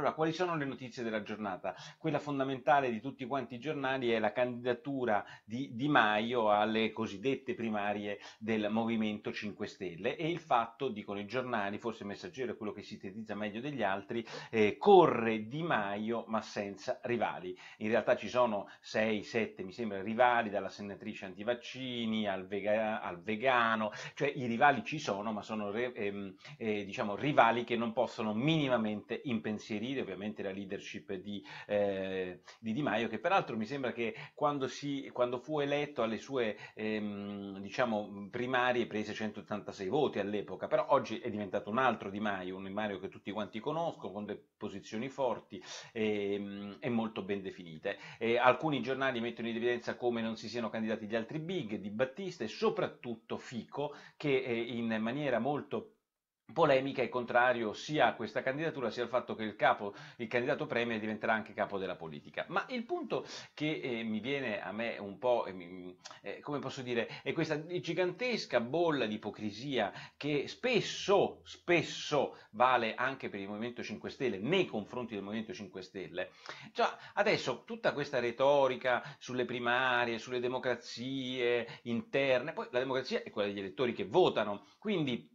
Allora, quali sono le notizie della giornata? Quella fondamentale di tutti quanti i giornali è la candidatura di Di Maio alle cosiddette primarie del Movimento 5 Stelle e il fatto, dicono i giornali, forse il messaggero è quello che sintetizza meglio degli altri, eh, corre Di Maio ma senza rivali. In realtà ci sono 6-7, mi sembra, rivali, dalla senatrice antivaccini al, vega al vegano, cioè i rivali ci sono, ma sono ehm, eh, diciamo, rivali che non possono minimamente impensierire applaudire ovviamente la leadership di, eh, di, di Maio, che peraltro mi sembra che quando, si, quando fu eletto alle sue ehm, diciamo, primarie prese 186 voti all'epoca, però oggi è diventato un altro Di Maio, un Di Maio che tutti quanti conoscono, con delle posizioni forti e, ehm, e molto ben definite. E alcuni giornali mettono in evidenza come non si siano candidati gli altri big, Di Battista e soprattutto Fico, che eh, in maniera molto polemica e contrario sia a questa candidatura sia al fatto che il, capo, il candidato premier diventerà anche capo della politica. Ma il punto che eh, mi viene a me un po', eh, eh, come posso dire, è questa gigantesca bolla di ipocrisia che spesso, spesso vale anche per il Movimento 5 Stelle, nei confronti del Movimento 5 Stelle. Cioè, adesso tutta questa retorica sulle primarie, sulle democrazie interne, poi la democrazia è quella degli elettori che votano, quindi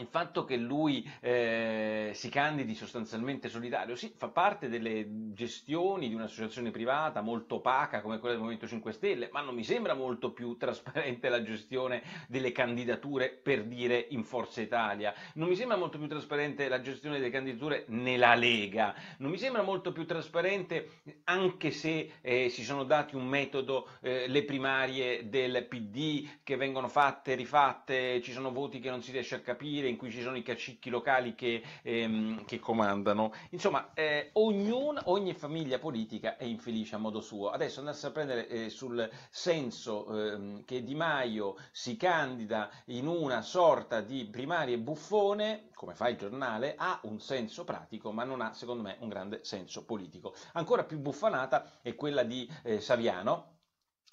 il fatto che lui eh, si candidi sostanzialmente solidario sì, fa parte delle gestioni di un'associazione privata molto opaca come quella del Movimento 5 Stelle, ma non mi sembra molto più trasparente la gestione delle candidature, per dire, in Forza Italia, non mi sembra molto più trasparente la gestione delle candidature nella Lega, non mi sembra molto più trasparente anche se eh, si sono dati un metodo, eh, le primarie del PD che vengono fatte, rifatte, ci sono voti che non si riesce a capire, stile in cui ci sono i cacicchi locali che, ehm, che comandano. Insomma, eh, ognun, ogni famiglia politica è infelice a modo suo. Adesso andarsi a prendere eh, sul senso ehm, che Di Maio si candida in una sorta di primarie buffone, come fa il giornale, ha un senso pratico, ma non ha, secondo me, un grande senso politico. Ancora più buffanata è quella di eh, Saviano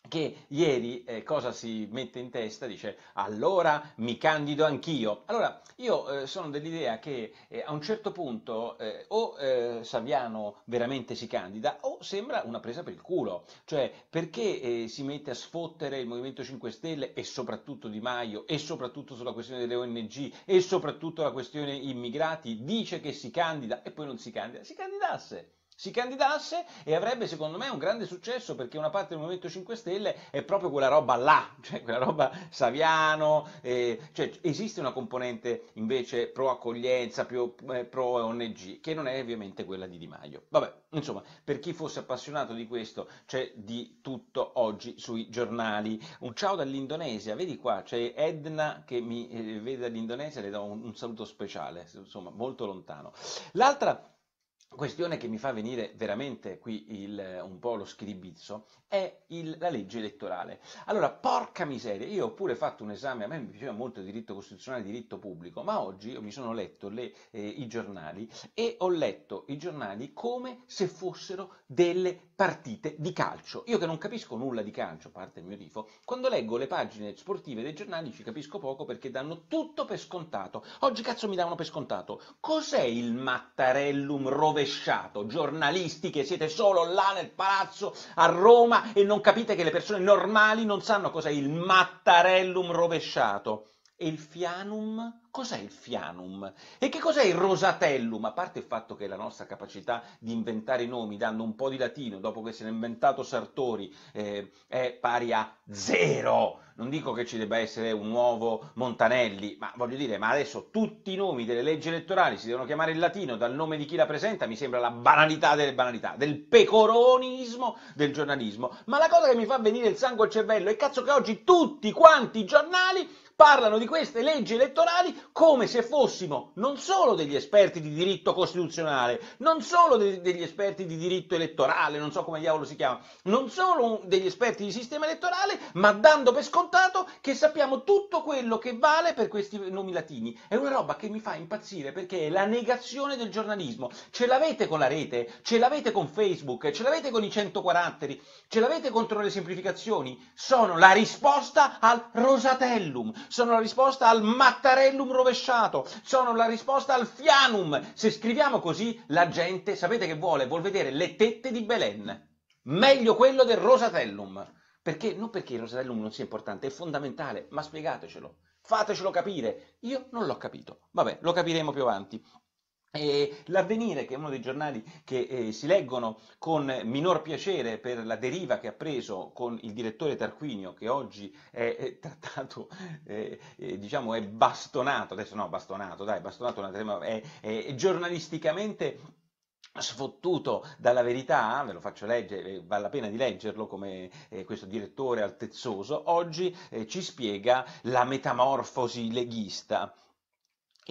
che ieri eh, cosa si mette in testa? Dice allora mi candido anch'io. Allora io eh, sono dell'idea che eh, a un certo punto eh, o eh, Saviano veramente si candida o sembra una presa per il culo, cioè perché eh, si mette a sfottere il Movimento 5 Stelle e soprattutto Di Maio e soprattutto sulla questione delle ONG e soprattutto la questione immigrati, dice che si candida e poi non si candida, si candidasse si candidasse e avrebbe secondo me un grande successo perché una parte del Movimento 5 Stelle è proprio quella roba là, cioè quella roba Saviano, eh, cioè esiste una componente invece pro accoglienza, più eh, pro ONG, che non è ovviamente quella di Di Maio. Vabbè, insomma, per chi fosse appassionato di questo c'è di tutto oggi sui giornali. Un ciao dall'Indonesia, vedi qua, c'è Edna che mi eh, vede dall'Indonesia, le do un, un saluto speciale, insomma, molto lontano. L'altra questione che mi fa venire veramente qui il, un po' lo scribizzo è il, la legge elettorale. Allora, porca miseria, io ho pure fatto un esame, a me mi piaceva molto diritto costituzionale e diritto pubblico, ma oggi mi sono letto le, eh, i giornali e ho letto i giornali come se fossero delle partite di calcio. Io che non capisco nulla di calcio, a parte il mio tifo, quando leggo le pagine sportive dei giornali ci capisco poco perché danno tutto per scontato. Oggi cazzo mi davano per scontato. Cos'è il Mattarellum Rover? rovesciato, giornalisti che siete solo là nel palazzo a Roma e non capite che le persone normali non sanno cos'è il mattarellum rovesciato. E il fianum? Cos'è il fianum? E che cos'è il rosatellum? A parte il fatto che la nostra capacità di inventare i nomi, dando un po' di latino, dopo che se n'è inventato Sartori, eh, è pari a zero. Non dico che ci debba essere un nuovo Montanelli, ma voglio dire, ma adesso tutti i nomi delle leggi elettorali si devono chiamare in latino dal nome di chi la presenta, mi sembra la banalità delle banalità, del pecoronismo del giornalismo. Ma la cosa che mi fa venire il sangue al cervello è cazzo che oggi tutti quanti i giornali parlano di queste leggi elettorali come se fossimo non solo degli esperti di diritto costituzionale, non solo de- degli esperti di diritto elettorale, non so come diavolo si chiama, non solo degli esperti di sistema elettorale, ma dando per scontato che sappiamo tutto quello che vale per questi nomi latini. È una roba che mi fa impazzire perché è la negazione del giornalismo. Ce l'avete con la rete, ce l'avete con Facebook, ce l'avete con i 100 caratteri, ce l'avete contro le semplificazioni. Sono la risposta al Rosatellum sono la risposta al mattarellum rovesciato, sono la risposta al fianum. Se scriviamo così, la gente, sapete che vuole? Vuol vedere le tette di Belen. Meglio quello del rosatellum. Perché? Non perché il rosatellum non sia importante, è fondamentale, ma spiegatecelo. Fatecelo capire. Io non l'ho capito. Vabbè, lo capiremo più avanti. Eh, L'avvenire, che è uno dei giornali che eh, si leggono con minor piacere per la deriva che ha preso con il direttore Tarquinio, che oggi è, è trattato, eh, eh, diciamo, è bastonato, adesso no, bastonato, dai, bastonato è, è, è giornalisticamente sfottuto dalla verità, ve lo faccio leggere, eh, vale la pena di leggerlo come eh, questo direttore altezzoso, oggi eh, ci spiega la metamorfosi leghista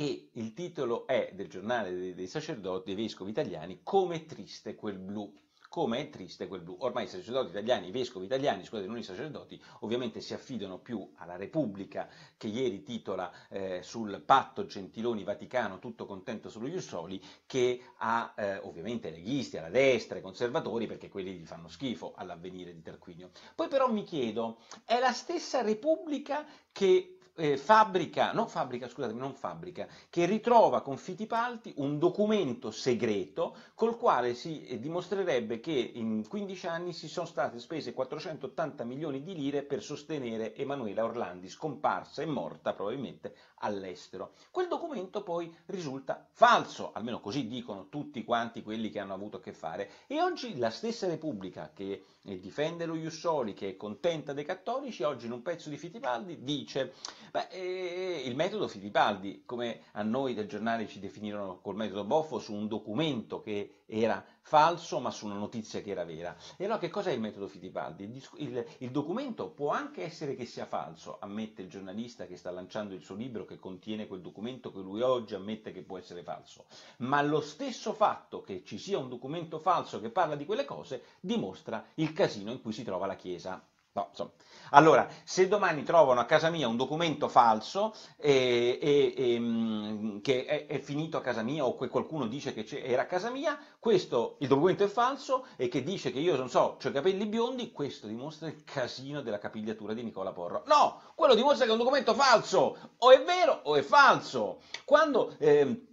e il titolo è del giornale dei, dei sacerdoti, dei vescovi italiani, Come triste quel blu come è triste quel blu. Ormai i sacerdoti italiani, i vescovi italiani, scusate, non i sacerdoti, ovviamente si affidano più alla Repubblica che ieri titola eh, sul patto Gentiloni-Vaticano tutto contento solo gli Ussoli, che a eh, ovviamente leghisti, alla destra, ai conservatori, perché quelli gli fanno schifo all'avvenire di Tarquinio. Poi però mi chiedo, è la stessa Repubblica che eh, fabbrica, no, fabbrica, scusatemi, non fabbrica, che ritrova con Fittipaldi un documento segreto col quale si eh, dimostrerebbe che in 15 anni si sono state spese 480 milioni di lire per sostenere Emanuela Orlandi, scomparsa e morta probabilmente all'estero. Quel documento poi risulta falso, almeno così dicono tutti quanti quelli che hanno avuto a che fare, e oggi la stessa Repubblica che eh, difende lo Jussoli, che è contenta dei cattolici, oggi in un pezzo di Fittipaldi dice beh, eh, eh il metodo Fittipaldi, come a noi del giornale ci definirono col metodo Boffo, su un documento che era falso ma su una notizia che era vera. E allora che cos'è il metodo Fittipaldi? Il, il, il, documento può anche essere che sia falso, ammette il giornalista che sta lanciando il suo libro che contiene quel documento che lui oggi ammette che può essere falso, ma lo stesso fatto che ci sia un documento falso che parla di quelle cose dimostra il casino in cui si trova la Chiesa. No, insomma. Allora, se domani trovano a casa mia un documento falso eh, e, e, ehm, e, che è, è, finito a casa mia o che qualcuno dice che era a casa mia, questo, il documento è falso e che dice che io, non so, ho i capelli biondi, questo dimostra il casino della capigliatura di Nicola Porro. No, quello dimostra che è un documento falso, o è vero o è falso. Quando... Eh,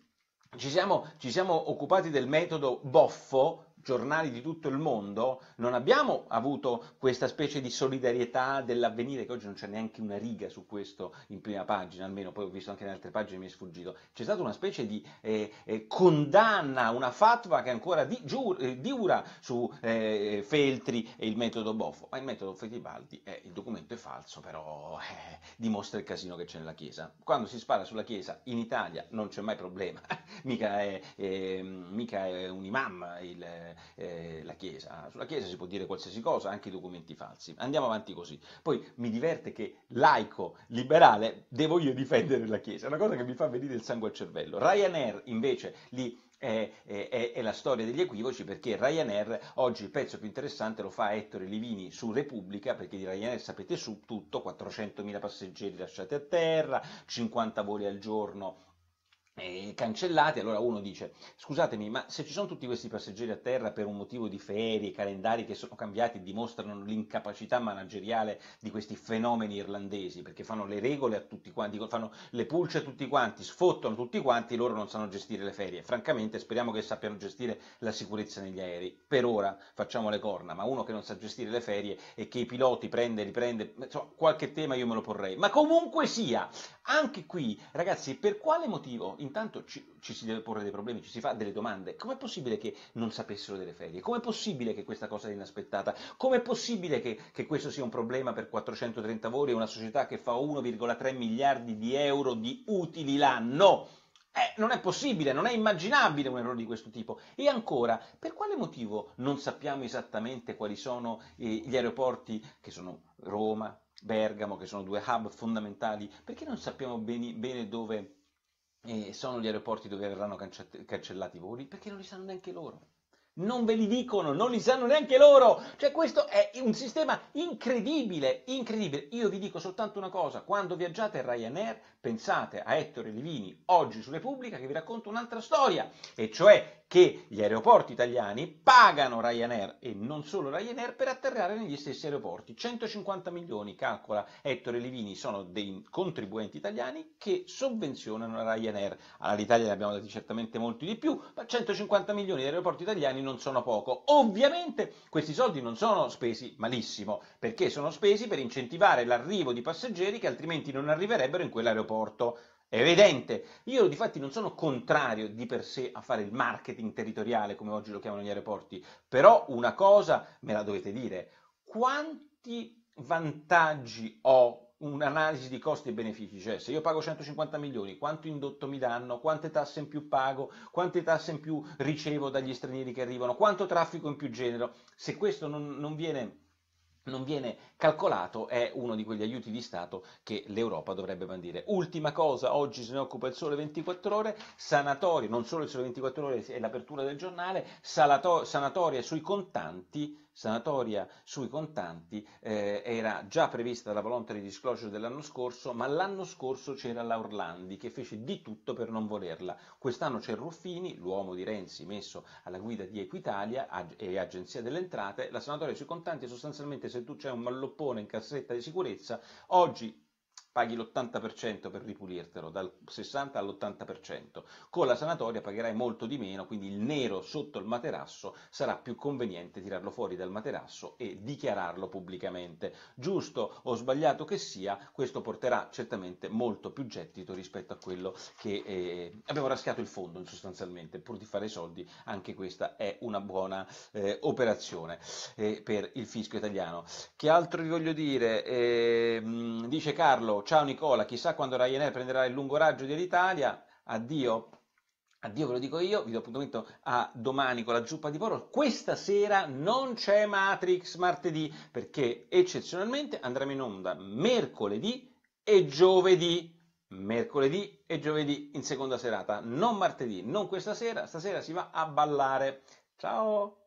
ci siamo, ci siamo occupati del metodo boffo, giornali di tutto il mondo, non abbiamo avuto questa specie di solidarietà dell'avvenire, che oggi non c'è neanche una riga su questo in prima pagina, almeno poi ho visto anche in altre pagine mi è sfuggito, c'è stata una specie di eh, eh, condanna, una fatwa che ancora di, giur, eh, diura su eh, Feltri e il metodo Boffo, ma il metodo Fetibaldi, il documento è falso, però eh, dimostra il casino che c'è nella Chiesa. Quando si spara sulla Chiesa in Italia non c'è mai problema, mica è, ehm, mica è un imam il eh, la Chiesa. Ah, sulla Chiesa si può dire qualsiasi cosa, anche i documenti falsi. Andiamo avanti così. Poi mi diverte che laico, liberale, devo io difendere la Chiesa. È una cosa che mi fa venire il sangue al cervello. Ryanair invece li è, è, è, la storia degli equivoci perché Ryanair oggi il pezzo più interessante lo fa Ettore Livini su Repubblica perché di Ryanair sapete su tutto 400.000 passeggeri lasciati a terra 50 voli al giorno eh, cancellati, allora uno dice scusatemi ma se ci sono tutti questi passeggeri a terra per un motivo di ferie, calendari che sono cambiati dimostrano l'incapacità manageriale di questi fenomeni irlandesi perché fanno le regole a tutti quanti, fanno le pulce a tutti quanti, sfottano tutti quanti loro non sanno gestire le ferie, francamente speriamo che sappiano gestire la sicurezza negli aerei, per ora facciamo le corna ma uno che non sa gestire le ferie e che i piloti prende, riprende, insomma qualche tema io me lo porrei, ma comunque sia anche qui ragazzi per quale motivo intanto ci, ci, si deve porre dei problemi, ci si fa delle domande. Com'è possibile che non sapessero delle ferie? Com'è possibile che questa cosa sia inaspettata? Com'è possibile che, che questo sia un problema per 430 voli e una società che fa 1,3 miliardi di euro di utili l'anno? Eh, non è possibile, non è immaginabile un errore di questo tipo. E ancora, per quale motivo non sappiamo esattamente quali sono eh, gli aeroporti che sono Roma, Bergamo, che sono due hub fondamentali? Perché non sappiamo bene, bene dove e sono gli aeroporti dove verranno cancellati i voli perché non li sanno neanche loro. Non ve li dicono, non li sanno neanche loro. Cioè questo è un sistema incredibile, incredibile. Io vi dico soltanto una cosa, quando viaggiate a Ryanair pensate a Ettore Livini oggi su Repubblica che vi racconta un'altra storia, e cioè che gli aeroporti italiani pagano Ryanair e non solo Ryanair per atterrare negli stessi aeroporti. 150 milioni, calcola Ettore Livini, sono dei contribuenti italiani che sovvenzionano Ryanair. All'Italia ne abbiamo dati certamente molti di più, ma 150 milioni di aeroporti italiani non sono poco. Ovviamente questi soldi non sono spesi malissimo, perché sono spesi per incentivare l'arrivo di passeggeri che altrimenti non arriverebbero in quell'aeroporto. È evidente. Io difatti non sono contrario di per sé a fare il marketing territoriale, come oggi lo chiamano gli aeroporti, però una cosa me la dovete dire. Quanti vantaggi ho un'analisi di costi e benefici, cioè se io pago 150 milioni, quanto indotto mi danno, quante tasse in più pago, quante tasse in più ricevo dagli stranieri che arrivano, quanto traffico in più genero, se questo non, non viene non viene calcolato è uno di quegli aiuti di Stato che l'Europa dovrebbe bandire. Ultima cosa, oggi se ne occupa il Sole 24 Ore, sanatoria, non solo il Sole 24 Ore è l'apertura del giornale, sanatoria sui contanti sanatoria sui contanti eh, era già prevista dalla voluntary disclosure dell'anno scorso, ma l'anno scorso c'era la Orlandi che fece di tutto per non volerla. Quest'anno c'è Ruffini, l'uomo di Renzi messo alla guida di Equitalia ag e Agenzia delle Entrate, la sanatoria sui contanti è sostanzialmente se tu c'è un malloppone in cassetta di sicurezza, oggi paghi l'80% per ripulirtelo, dal 60 all'80%. Con la sanatoria pagherai molto di meno, quindi il nero sotto il materasso sarà più conveniente tirarlo fuori dal materasso e dichiararlo pubblicamente. Giusto o sbagliato che sia, questo porterà certamente molto più gettito rispetto a quello che eh, abbiamo raschiato il fondo sostanzialmente, pur di fare soldi, anche questa è una buona eh, operazione eh, per il fisco italiano. Che altro vi voglio dire? Ehm, dice Carlo, ciao Nicola, chissà quando Ryanair prenderà il lungo raggio dell'Italia, addio, addio ve lo dico io, vi do appuntamento a domani con la zuppa di poro, questa sera non c'è Matrix martedì, perché eccezionalmente andremo in onda mercoledì e giovedì, mercoledì e giovedì in seconda serata, non martedì, non questa sera, stasera si va a ballare, ciao!